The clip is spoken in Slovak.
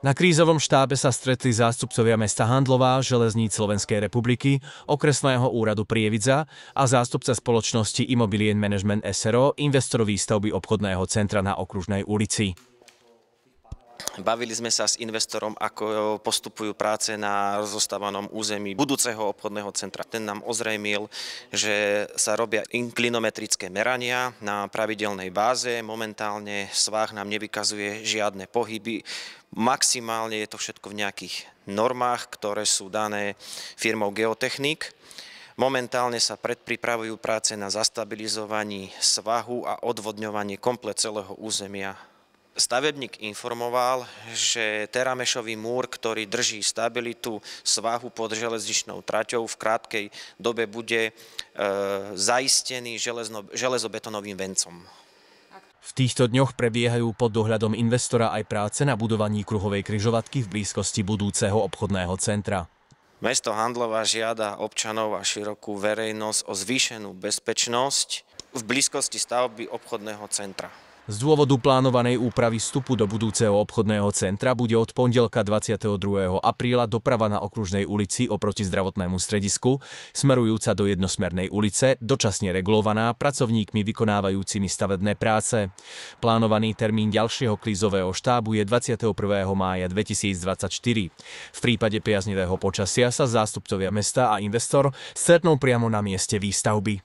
Na krízovom štábe sa stretli zástupcovia mesta Handlová, železníc Slovenskej republiky, okresného úradu Prievidza a zástupca spoločnosti Immobilien Management SRO, investor výstavby obchodného centra na okružnej ulici. Bavili sme sa s investorom, ako postupujú práce na rozostávanom území budúceho obchodného centra. Ten nám ozrejmil, že sa robia inklinometrické merania na pravidelnej báze. Momentálne svah nám nevykazuje žiadne pohyby. Maximálne je to všetko v nejakých normách, ktoré sú dané firmou Geotechnik. Momentálne sa predpripravujú práce na zastabilizovaní svahu a odvodňovanie komplet celého územia stavebník informoval, že teramešový múr, ktorý drží stabilitu svahu pod železničnou traťou, v krátkej dobe bude e, zaistený železno, železobetonovým vencom. V týchto dňoch prebiehajú pod dohľadom investora aj práce na budovaní kruhovej kryžovatky v blízkosti budúceho obchodného centra. Mesto Handlova žiada občanov a širokú verejnosť o zvýšenú bezpečnosť v blízkosti stavby obchodného centra. Z dôvodu plánovanej úpravy vstupu do budúceho obchodného centra bude od pondelka 22. apríla doprava na okružnej ulici oproti zdravotnému stredisku, smerujúca do jednosmernej ulice, dočasne regulovaná pracovníkmi vykonávajúcimi stavebné práce. Plánovaný termín ďalšieho klízového štábu je 21. mája 2024. V prípade priaznivého počasia sa zástupcovia mesta a investor stretnú priamo na mieste výstavby.